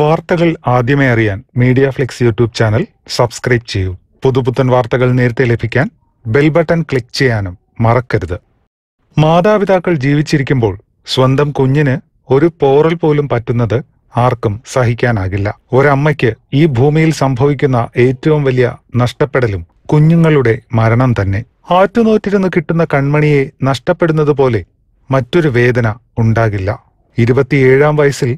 വാർത്തകൾ ആദ്യമേ അറിയാൻ Media Flix YouTube channel subscribe ചെയ്യൂ പുതുപുത്തൻ വാർത്തകൾ നേരത്തെ ലഭിക്കാൻ ബെൽ ബട്ടൺ ക്ലിക്ക് ചെയ്യാനും മറക്കരുത് മാതാപിതാക്കൾ ജീവിച്ചിരിക്കുമ്പോൾ സ്വന്തം കുഞ്ഞിന് ഒരു പോറൽ പോലും പറ്റുന്നത് ആർക്കും സഹിക്കാനാകില്ല ഒരമ്മയ്ക്ക് ഈ ഭൂമിയിൽ സംഭവിക്കുന്ന ഏറ്റവും വലിയ നഷ്ടപ്പെടലും കുഞ്ഞുങ്ങളുടെ മരണം തന്നെ ആറ്റുനോറ്റിരുന്ന് കിട്ടുന്ന കൺമണിയെ നഷ്ടപ്പെടുന്നത് പോലെ മറ്റൊരു വേദന ഉണ്ടാകില്ല ഇരുപത്തിയേഴാം വയസ്സിൽ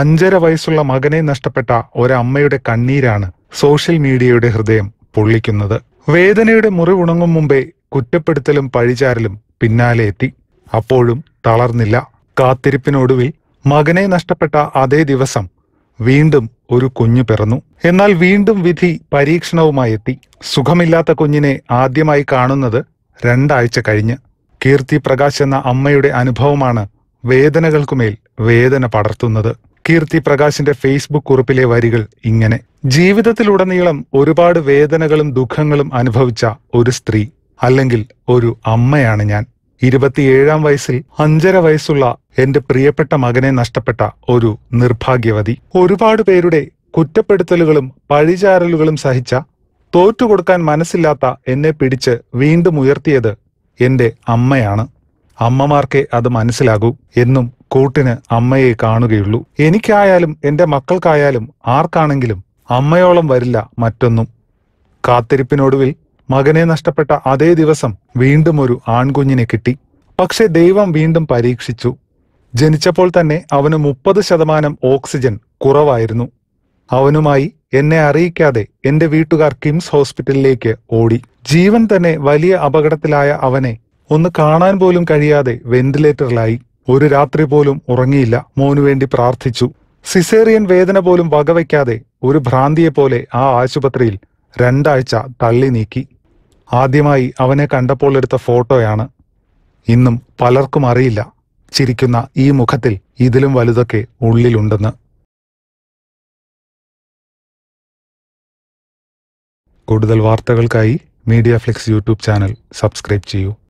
അഞ്ചര വയസ്സുള്ള മകനെ നഷ്ടപ്പെട്ട ഒരമ്മയുടെ കണ്ണീരാണ് സോഷ്യൽ മീഡിയയുടെ ഹൃദയം പൊള്ളിക്കുന്നത് വേദനയുടെ മുറിവുണങ്ങും മുമ്പേ കുറ്റപ്പെടുത്തലും പഴിചാരലും പിന്നാലെ എത്തി അപ്പോഴും തളർന്നില്ല കാത്തിരിപ്പിനൊടുവിൽ മകനെ നഷ്ടപ്പെട്ട അതേ ദിവസം വീണ്ടും ഒരു കുഞ്ഞു പിറന്നു എന്നാൽ വീണ്ടും വിധി പരീക്ഷണവുമായി എത്തി സുഖമില്ലാത്ത കുഞ്ഞിനെ ആദ്യമായി കാണുന്നത് രണ്ടാഴ്ച കഴിഞ്ഞ് കീർത്തി പ്രകാശ് എന്ന അമ്മയുടെ അനുഭവമാണ് വേദനകൾക്കുമേൽ വേദന പടർത്തുന്നത് കീർത്തി പ്രകാശിന്റെ ഫേസ്ബുക്ക് കുറിപ്പിലെ വരികൾ ഇങ്ങനെ ജീവിതത്തിലുടനീളം ഒരുപാട് വേദനകളും ദുഃഖങ്ങളും അനുഭവിച്ച ഒരു സ്ത്രീ അല്ലെങ്കിൽ ഒരു അമ്മയാണ് ഞാൻ ഇരുപത്തിയേഴാം വയസ്സിൽ അഞ്ചര വയസ്സുള്ള എന്റെ പ്രിയപ്പെട്ട മകനെ നഷ്ടപ്പെട്ട ഒരു നിർഭാഗ്യവതി ഒരുപാട് പേരുടെ കുറ്റപ്പെടുത്തലുകളും പഴിചാരലുകളും സഹിച്ച തോറ്റുകൊടുക്കാൻ മനസ്സില്ലാത്ത എന്നെ പിടിച്ച് വീണ്ടും ഉയർത്തിയത് എന്റെ അമ്മയാണ് അമ്മമാർക്കേ അത് മനസ്സിലാകൂ എന്നും കൂട്ടിന് അമ്മയെ കാണുകയുള്ളൂ എനിക്കായാലും എന്റെ മക്കൾക്കായാലും ആർക്കാണെങ്കിലും അമ്മയോളം വരില്ല മറ്റൊന്നും കാത്തിരിപ്പിനൊടുവിൽ മകനെ നഷ്ടപ്പെട്ട അതേ ദിവസം വീണ്ടും ഒരു ആൺകുഞ്ഞിനെ കിട്ടി പക്ഷെ ദൈവം വീണ്ടും പരീക്ഷിച്ചു ജനിച്ചപ്പോൾ തന്നെ അവന് മുപ്പത് ശതമാനം ഓക്സിജൻ കുറവായിരുന്നു അവനുമായി എന്നെ അറിയിക്കാതെ എന്റെ വീട്ടുകാർ കിംസ് ഹോസ്പിറ്റലിലേക്ക് ഓടി ജീവൻ തന്നെ വലിയ അപകടത്തിലായ അവനെ ഒന്ന് കാണാൻ പോലും കഴിയാതെ വെന്റിലേറ്ററിലായി ഒരു രാത്രി പോലും ഉറങ്ങിയില്ല മോനു വേണ്ടി പ്രാർത്ഥിച്ചു സിസേറിയൻ വേദന പോലും വകവയ്ക്കാതെ ഒരു ഭ്രാന്തിയെപ്പോലെ ആ ആശുപത്രിയിൽ രണ്ടാഴ്ച തള്ളി നീക്കി ആദ്യമായി അവനെ കണ്ടപ്പോൾ എടുത്ത ഫോട്ടോയാണ് ഇന്നും പലർക്കും അറിയില്ല ചിരിക്കുന്ന ഈ മുഖത്തിൽ ഇതിലും വലുതൊക്കെ ഉള്ളിലുണ്ടെന്ന് കൂടുതൽ വാർത്തകൾക്കായി Media Flix YouTube channel subscribe ചെയ്യൂ